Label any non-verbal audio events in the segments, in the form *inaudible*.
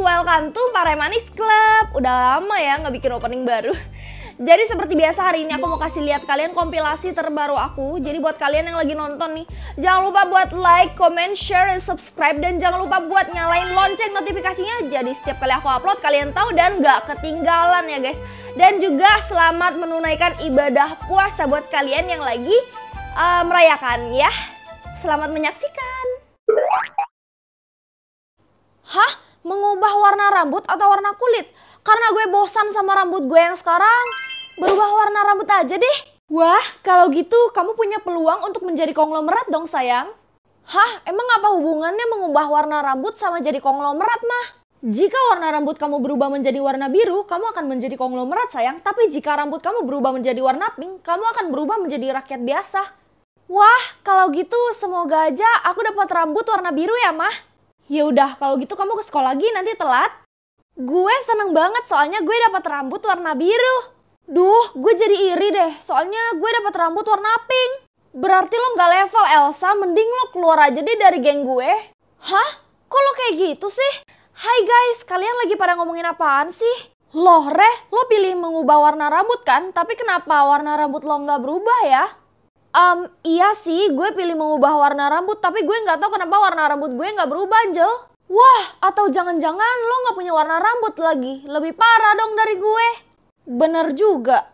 welcome to Paremanis Club. Udah lama ya nggak bikin opening baru. Jadi seperti biasa hari ini aku mau kasih lihat kalian kompilasi terbaru aku. Jadi buat kalian yang lagi nonton nih, jangan lupa buat like, comment, share, dan subscribe dan jangan lupa buat nyalain lonceng notifikasinya. Jadi setiap kali aku upload kalian tahu dan nggak ketinggalan ya guys. Dan juga selamat menunaikan ibadah puasa buat kalian yang lagi uh, merayakan ya. Selamat menyaksikan. Hah? mengubah warna rambut atau warna kulit. Karena gue bosan sama rambut gue yang sekarang, berubah warna rambut aja deh. Wah, kalau gitu kamu punya peluang untuk menjadi konglomerat dong sayang. Hah, emang apa hubungannya mengubah warna rambut sama jadi konglomerat mah? Jika warna rambut kamu berubah menjadi warna biru, kamu akan menjadi konglomerat sayang. Tapi jika rambut kamu berubah menjadi warna pink, kamu akan berubah menjadi rakyat biasa. Wah, kalau gitu semoga aja aku dapat rambut warna biru ya, Mah. Ya udah, kalau gitu kamu ke sekolah lagi nanti telat. Gue seneng banget soalnya gue dapat rambut warna biru. Duh, gue jadi iri deh. Soalnya gue dapat rambut warna pink. Berarti lo nggak level Elsa, mending lo keluar aja deh dari geng gue. Hah? Kok lo kayak gitu sih? Hai guys, kalian lagi pada ngomongin apaan sih? Loh, Reh, lo pilih mengubah warna rambut kan? Tapi kenapa warna rambut lo nggak berubah ya? Um, iya sih, gue pilih mengubah warna rambut, tapi gue nggak tahu kenapa warna rambut gue nggak berubah, Angel. Wah, atau jangan-jangan lo nggak punya warna rambut lagi. Lebih parah dong dari gue. Bener juga.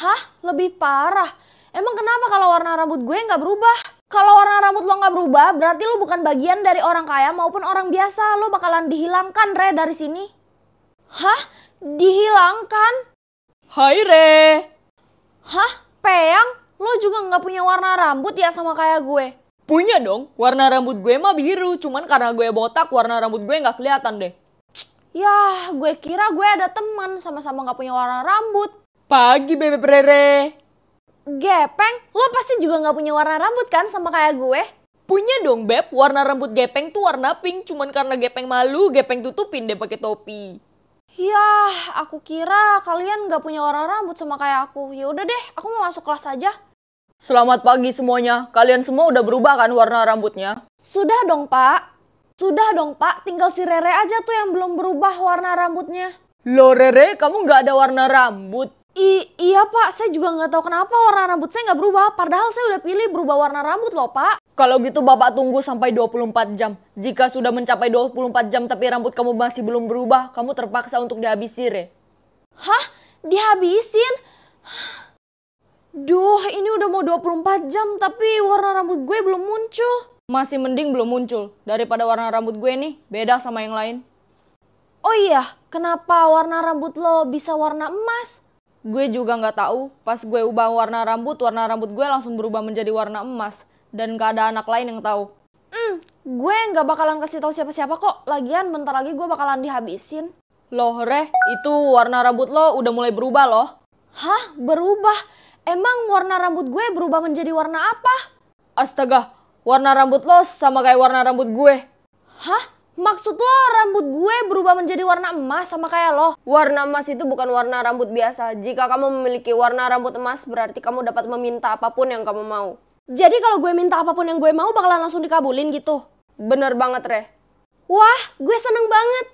Hah? Lebih parah? Emang kenapa kalau warna rambut gue nggak berubah? Kalau warna rambut lo nggak berubah, berarti lo bukan bagian dari orang kaya maupun orang biasa. Lo bakalan dihilangkan, Re, dari sini. Hah? Dihilangkan? Hai, Re. Hah? Peyang? lo juga nggak punya warna rambut ya sama kayak gue? Punya dong, warna rambut gue mah biru, cuman karena gue botak warna rambut gue nggak kelihatan deh. Yah, gue kira gue ada teman sama-sama nggak punya warna rambut. Pagi, bebek Rere. Gepeng, lo pasti juga nggak punya warna rambut kan sama kayak gue? Punya dong, Beb. Warna rambut Gepeng tuh warna pink, cuman karena Gepeng malu, Gepeng tutupin deh pakai topi. Yah, aku kira kalian nggak punya warna rambut sama kayak aku. Ya udah deh, aku mau masuk kelas aja. Selamat pagi semuanya. Kalian semua udah berubah kan warna rambutnya? Sudah dong, Pak. Sudah dong, Pak. Tinggal si Rere aja tuh yang belum berubah warna rambutnya. Lo Rere, kamu nggak ada warna rambut? I iya, Pak. Saya juga nggak tahu kenapa warna rambut saya nggak berubah. Padahal saya udah pilih berubah warna rambut loh, Pak. Kalau gitu Bapak tunggu sampai 24 jam. Jika sudah mencapai 24 jam tapi rambut kamu masih belum berubah, kamu terpaksa untuk dihabisi, Re. Hah? Dihabisin? Duh, ini udah mau 24 jam tapi warna rambut gue belum muncul. Masih mending belum muncul daripada warna rambut gue nih beda sama yang lain. Oh iya, kenapa warna rambut lo bisa warna emas? Gue juga nggak tahu. Pas gue ubah warna rambut, warna rambut gue langsung berubah menjadi warna emas dan gak ada anak lain yang tahu. Hmm, gue nggak bakalan kasih tahu siapa-siapa kok. Lagian bentar lagi gue bakalan dihabisin. Loh, Reh, itu warna rambut lo udah mulai berubah loh. Hah, berubah? Emang warna rambut gue berubah menjadi warna apa? Astaga, warna rambut lo sama kayak warna rambut gue. Hah? Maksud lo rambut gue berubah menjadi warna emas sama kayak lo? Warna emas itu bukan warna rambut biasa. Jika kamu memiliki warna rambut emas, berarti kamu dapat meminta apapun yang kamu mau. Jadi kalau gue minta apapun yang gue mau bakalan langsung dikabulin gitu? Bener banget, Reh. Wah, gue seneng banget.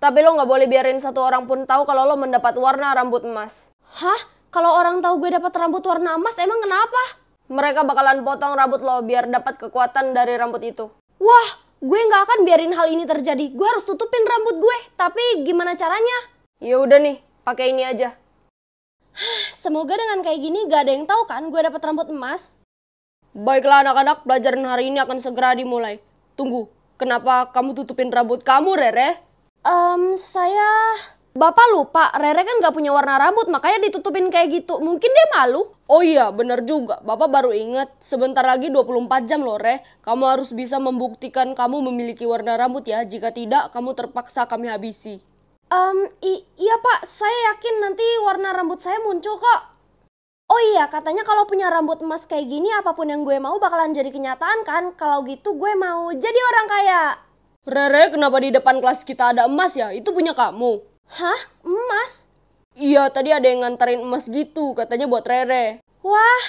Tapi lo gak boleh biarin satu orang pun tahu kalau lo mendapat warna rambut emas. Hah? Kalau orang tahu gue dapat rambut warna emas, emang kenapa? Mereka bakalan potong rambut lo biar dapat kekuatan dari rambut itu. Wah, gue nggak akan biarin hal ini terjadi. Gue harus tutupin rambut gue. Tapi gimana caranya? Ya udah nih, pakai ini aja. *sighs* Semoga dengan kayak gini gak ada yang tahu kan gue dapat rambut emas. Baiklah anak-anak, pelajaran hari ini akan segera dimulai. Tunggu, kenapa kamu tutupin rambut kamu, Rere? Um, saya Bapak lupa, Rere kan gak punya warna rambut makanya ditutupin kayak gitu. Mungkin dia malu. Oh iya, bener juga. Bapak baru inget, sebentar lagi 24 jam loh, Re. Kamu harus bisa membuktikan kamu memiliki warna rambut ya. Jika tidak, kamu terpaksa kami habisi. Um, iya Pak, saya yakin nanti warna rambut saya muncul kok. Oh iya, katanya kalau punya rambut emas kayak gini, apapun yang gue mau bakalan jadi kenyataan kan? Kalau gitu gue mau jadi orang kaya. Rere, kenapa di depan kelas kita ada emas ya? Itu punya kamu. Hah? Emas? Iya, tadi ada yang nganterin emas gitu, katanya buat Rere. Wah,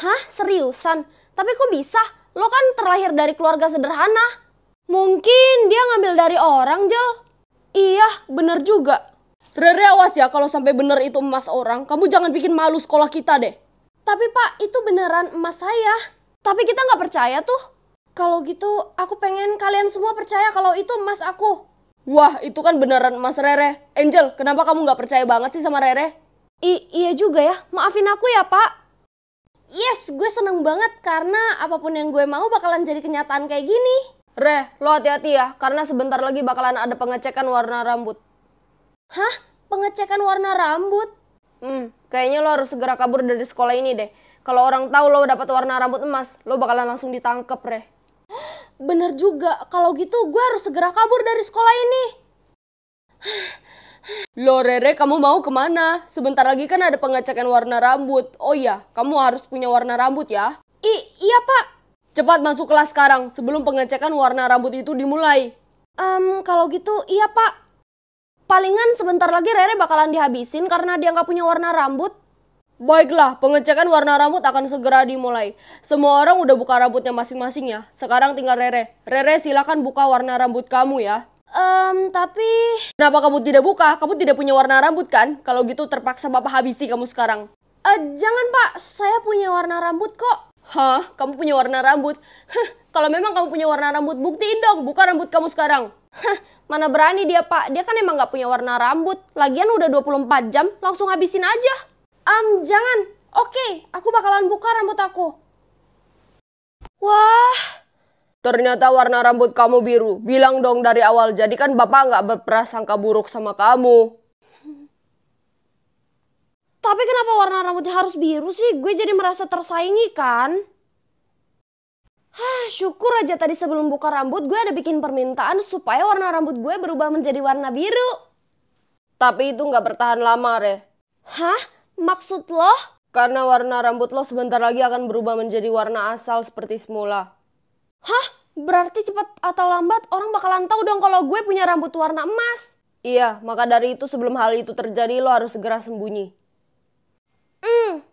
hah? Seriusan? Tapi kok bisa? Lo kan terlahir dari keluarga sederhana. Mungkin dia ngambil dari orang, Jel. Iya, bener juga. Rere awas ya kalau sampai bener itu emas orang. Kamu jangan bikin malu sekolah kita deh. Tapi pak, itu beneran emas saya. Tapi kita nggak percaya tuh. Kalau gitu, aku pengen kalian semua percaya kalau itu emas aku. Wah, itu kan beneran Mas Rere. Angel, kenapa kamu nggak percaya banget sih sama Rere? I iya juga ya, maafin aku ya pak. Yes, gue seneng banget karena apapun yang gue mau bakalan jadi kenyataan kayak gini. Re, lo hati-hati ya, karena sebentar lagi bakalan ada pengecekan warna rambut. Hah? Pengecekan warna rambut? Hmm, kayaknya lo harus segera kabur dari sekolah ini deh. Kalau orang tahu lo dapat warna rambut emas, lo bakalan langsung ditangkep, Re. Bener juga, kalau gitu gue harus segera kabur dari sekolah ini. Loh Rere, kamu mau kemana? Sebentar lagi kan ada pengecekan warna rambut. Oh iya, kamu harus punya warna rambut ya. I iya pak. Cepat masuk kelas sekarang sebelum pengecekan warna rambut itu dimulai. Um, kalau gitu iya pak. Palingan sebentar lagi Rere bakalan dihabisin karena dia nggak punya warna rambut. Baiklah, pengecekan warna rambut akan segera dimulai. Semua orang udah buka rambutnya masing-masing ya. Sekarang tinggal Rere. Rere silakan buka warna rambut kamu ya. Um, tapi... Kenapa kamu tidak buka? Kamu tidak punya warna rambut kan? Kalau gitu terpaksa bapak habisi kamu sekarang. Uh, jangan pak, saya punya warna rambut kok. Hah? Kamu punya warna rambut? kalau memang kamu punya warna rambut, buktiin dong. Buka rambut kamu sekarang. Hah, mana berani dia pak, dia kan emang gak punya warna rambut. Lagian udah 24 jam, langsung habisin aja. Um, jangan. Oke, okay, aku bakalan buka rambut aku. Wah, ternyata warna rambut kamu biru. Bilang dong dari awal, jadi kan bapak nggak berprasangka buruk sama kamu. Tapi kenapa warna rambutnya harus biru sih? Gue jadi merasa tersaingi kan? Hah, syukur aja tadi sebelum buka rambut gue ada bikin permintaan supaya warna rambut gue berubah menjadi warna biru. Tapi itu nggak bertahan lama, Re. Hah? Maksud lo? Karena warna rambut lo sebentar lagi akan berubah menjadi warna asal seperti semula. Hah? Berarti cepat atau lambat orang bakalan tahu dong kalau gue punya rambut warna emas. Iya, maka dari itu sebelum hal itu terjadi lo harus segera sembunyi. Hmm.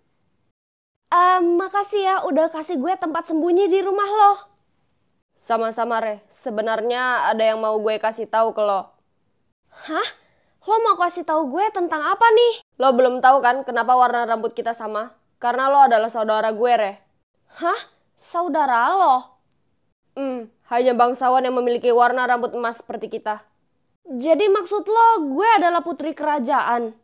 Um, makasih ya udah kasih gue tempat sembunyi di rumah lo. Sama-sama, Re. Sebenarnya ada yang mau gue kasih tahu ke lo. Hah? Lo mau kasih tahu gue tentang apa nih? Lo belum tahu kan kenapa warna rambut kita sama? Karena lo adalah saudara gue, Re. Hah? Saudara lo? Hmm, hanya bangsawan yang memiliki warna rambut emas seperti kita. Jadi maksud lo gue adalah putri kerajaan?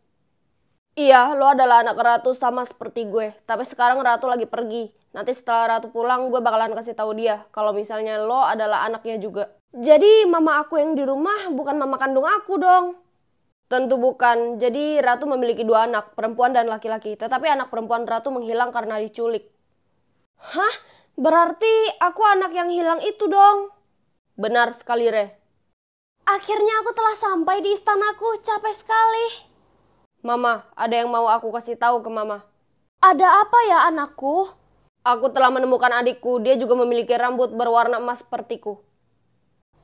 Iya, lo adalah anak ratu sama seperti gue. Tapi sekarang ratu lagi pergi. Nanti setelah ratu pulang, gue bakalan kasih tahu dia kalau misalnya lo adalah anaknya juga. Jadi mama aku yang di rumah bukan mama kandung aku dong. Tentu bukan. Jadi Ratu memiliki dua anak, perempuan dan laki-laki. Tetapi anak perempuan Ratu menghilang karena diculik. Hah? Berarti aku anak yang hilang itu dong? Benar sekali, Re. Akhirnya aku telah sampai di istanaku, capek sekali. Mama, ada yang mau aku kasih tahu ke Mama. Ada apa ya anakku? Aku telah menemukan adikku, dia juga memiliki rambut berwarna emas sepertiku.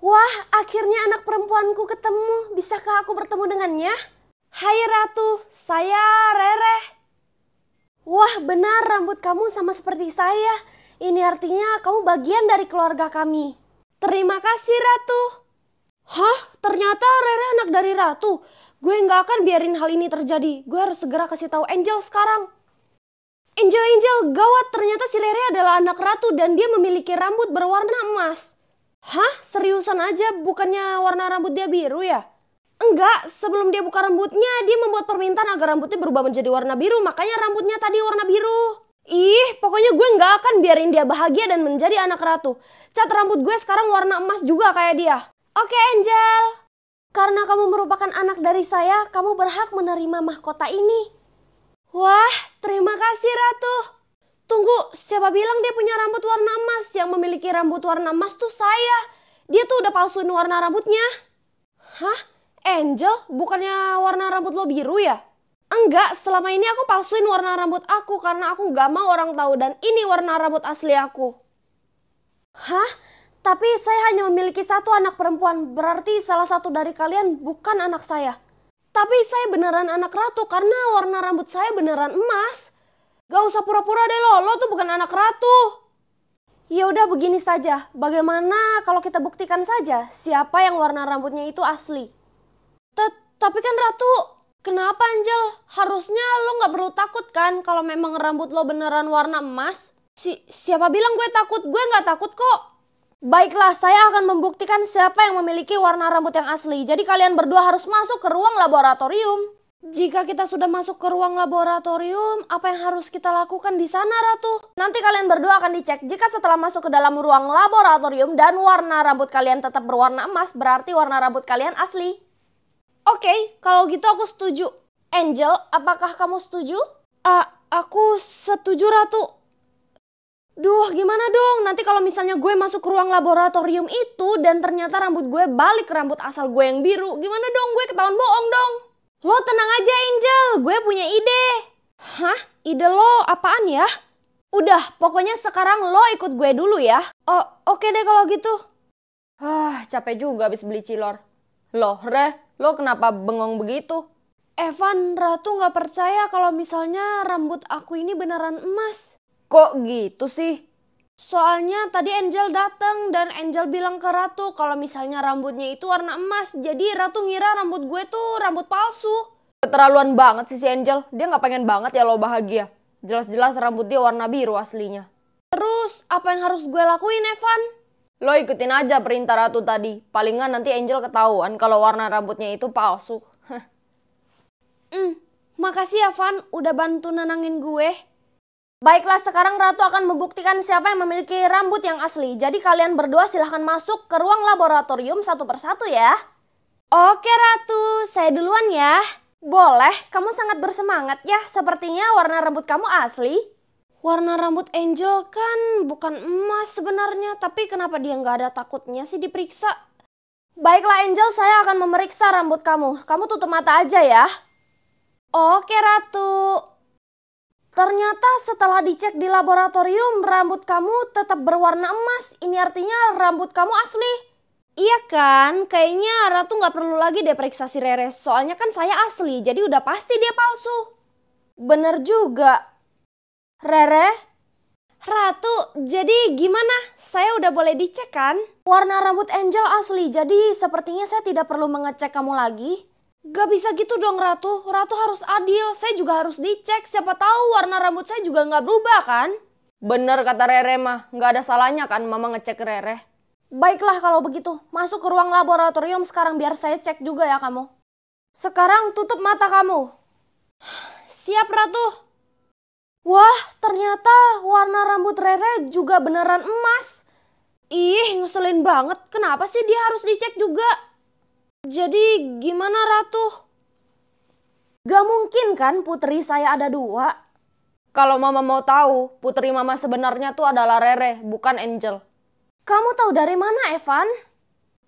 Wah, akhirnya anak perempuanku ketemu. Bisakah aku bertemu dengannya? Hai Ratu, saya Rere. Wah, benar rambut kamu sama seperti saya. Ini artinya kamu bagian dari keluarga kami. Terima kasih Ratu. Hah, ternyata Rere anak dari Ratu. Gue nggak akan biarin hal ini terjadi. Gue harus segera kasih tahu Angel sekarang. Angel, Angel, gawat ternyata si Rere adalah anak ratu dan dia memiliki rambut berwarna emas. Hah? Seriusan aja? Bukannya warna rambut dia biru ya? Enggak, sebelum dia buka rambutnya, dia membuat permintaan agar rambutnya berubah menjadi warna biru, makanya rambutnya tadi warna biru. Ih, pokoknya gue nggak akan biarin dia bahagia dan menjadi anak ratu. Cat rambut gue sekarang warna emas juga kayak dia. Oke, Angel. Karena kamu merupakan anak dari saya, kamu berhak menerima mahkota ini. Wah, terima kasih, Ratu. Tunggu, siapa bilang dia punya rambut warna emas? Yang memiliki rambut warna emas tuh saya. Dia tuh udah palsuin warna rambutnya. Hah? Angel? Bukannya warna rambut lo biru ya? Enggak, selama ini aku palsuin warna rambut aku karena aku gak mau orang tahu dan ini warna rambut asli aku. Hah? Tapi saya hanya memiliki satu anak perempuan, berarti salah satu dari kalian bukan anak saya. Tapi saya beneran anak ratu karena warna rambut saya beneran emas. Gak usah pura-pura deh lo, lo tuh bukan anak ratu. Ya udah begini saja, bagaimana kalau kita buktikan saja siapa yang warna rambutnya itu asli? Tapi kan Ratu, kenapa Angel? Harusnya lo gak perlu takut kan kalau memang rambut lo beneran warna emas? Si siapa bilang gue takut? Gue gak takut kok. Baiklah, saya akan membuktikan siapa yang memiliki warna rambut yang asli. Jadi kalian berdua harus masuk ke ruang laboratorium. Jika kita sudah masuk ke ruang laboratorium, apa yang harus kita lakukan di sana, Ratu? Nanti kalian berdua akan dicek. Jika setelah masuk ke dalam ruang laboratorium dan warna rambut kalian tetap berwarna emas, berarti warna rambut kalian asli. Oke, okay, kalau gitu aku setuju. Angel, apakah kamu setuju? Uh, aku setuju, Ratu. Duh, gimana dong? Nanti kalau misalnya gue masuk ke ruang laboratorium itu dan ternyata rambut gue balik ke rambut asal gue yang biru, gimana dong? Gue ketahuan bohong dong. Lo tenang aja Angel, gue punya ide. Hah? Ide lo apaan ya? Udah, pokoknya sekarang lo ikut gue dulu ya. Oh, oke okay deh kalau gitu. Ah, capek juga abis beli cilor. Loh, Re, lo kenapa bengong begitu? Evan, Ratu nggak percaya kalau misalnya rambut aku ini beneran emas. Kok gitu sih? Soalnya tadi Angel dateng dan Angel bilang ke Ratu kalau misalnya rambutnya itu warna emas. Jadi Ratu ngira rambut gue tuh rambut palsu. Keterlaluan banget sih si Angel. Dia nggak pengen banget ya lo bahagia. Jelas-jelas rambut dia warna biru aslinya. Terus apa yang harus gue lakuin Evan? Lo ikutin aja perintah Ratu tadi. Palingan nanti Angel ketahuan kalau warna rambutnya itu palsu. *laughs* Hmm, makasih ya Van udah bantu nenangin gue. Baiklah sekarang Ratu akan membuktikan siapa yang memiliki rambut yang asli. Jadi kalian berdua silahkan masuk ke ruang laboratorium satu persatu ya. Oke Ratu, saya duluan ya. Boleh, kamu sangat bersemangat ya. Sepertinya warna rambut kamu asli. Warna rambut Angel kan bukan emas sebenarnya, tapi kenapa dia nggak ada takutnya sih diperiksa? Baiklah Angel, saya akan memeriksa rambut kamu. Kamu tutup mata aja ya. Oke Ratu. Ternyata setelah dicek di laboratorium, rambut kamu tetap berwarna emas. Ini artinya rambut kamu asli. Iya kan, kayaknya Ratu nggak perlu lagi deh periksa si Rere, soalnya kan saya asli, jadi udah pasti dia palsu. Bener juga. Rere? Ratu, jadi gimana? Saya udah boleh dicek kan? Warna rambut Angel asli, jadi sepertinya saya tidak perlu mengecek kamu lagi. Gak bisa gitu dong Ratu, Ratu harus adil. Saya juga harus dicek, siapa tahu warna rambut saya juga gak berubah kan? Bener kata Rere mah, gak ada salahnya kan Mama ngecek Rere. Baiklah kalau begitu, masuk ke ruang laboratorium sekarang biar saya cek juga ya kamu. Sekarang tutup mata kamu. Siap Ratu. Wah, ternyata warna rambut Rere juga beneran emas. Ih, ngeselin banget. Kenapa sih dia harus dicek juga? Jadi gimana Ratu? Gak mungkin kan putri saya ada dua? Kalau mama mau tahu, putri mama sebenarnya tuh adalah Rere, bukan Angel. Kamu tahu dari mana Evan?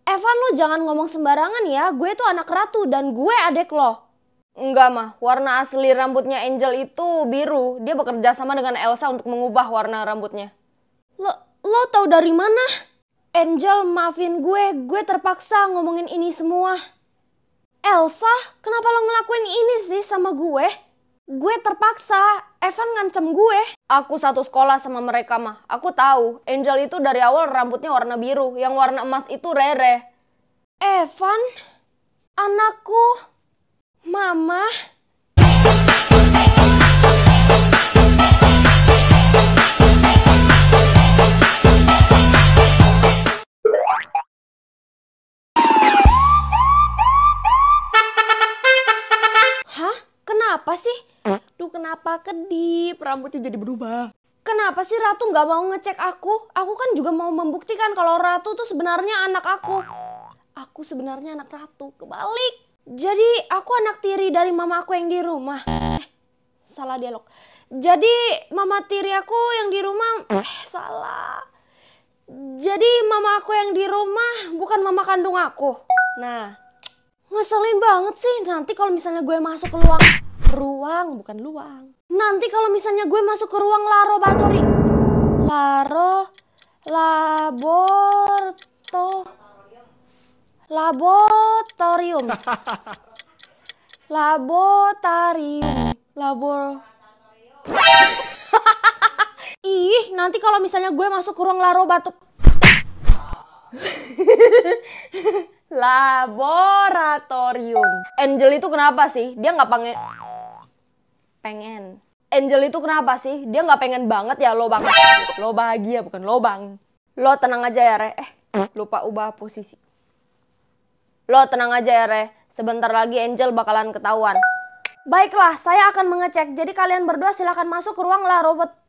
Evan lo jangan ngomong sembarangan ya, gue tuh anak ratu dan gue adek lo. Enggak mah, warna asli rambutnya Angel itu biru. Dia bekerja sama dengan Elsa untuk mengubah warna rambutnya. Lo, lo tahu dari mana? Angel, maafin gue, gue terpaksa ngomongin ini semua. Elsa, kenapa lo ngelakuin ini sih sama gue? Gue terpaksa, Evan ngancem gue. Aku satu sekolah sama mereka mah, aku tahu. Angel itu dari awal rambutnya warna biru, yang warna emas itu Rere. Evan, anakku, mama. kenapa sih? Eh? Duh kenapa kedip rambutnya jadi berubah? Kenapa sih Ratu nggak mau ngecek aku? Aku kan juga mau membuktikan kalau Ratu tuh sebenarnya anak aku. Aku sebenarnya anak Ratu, kebalik. Jadi aku anak tiri dari mama aku yang di rumah. Eh, salah dialog. Jadi mama tiri aku yang di rumah, eh salah. Jadi mama aku yang di rumah bukan mama kandung aku. Nah, ngeselin banget sih nanti kalau misalnya gue masuk ke luang. Ruang bukan luang. Nanti kalau misalnya gue masuk ke ruang laboratori. Laro laborto laboratorium. *laughs* laboratorium. Labor *laughs* Ih, nanti kalau misalnya gue masuk ke ruang laboratorium *laughs* Laboratorium. Angel itu kenapa sih? Dia nggak panggil pengen Angel itu kenapa sih? Dia nggak pengen banget ya lo bang. Lo bahagia bukan lobang. Lo tenang aja ya Re. Eh, lupa ubah posisi. Lo tenang aja ya Re. Sebentar lagi Angel bakalan ketahuan. Baiklah, saya akan mengecek. Jadi kalian berdua silahkan masuk ke ruang La Robot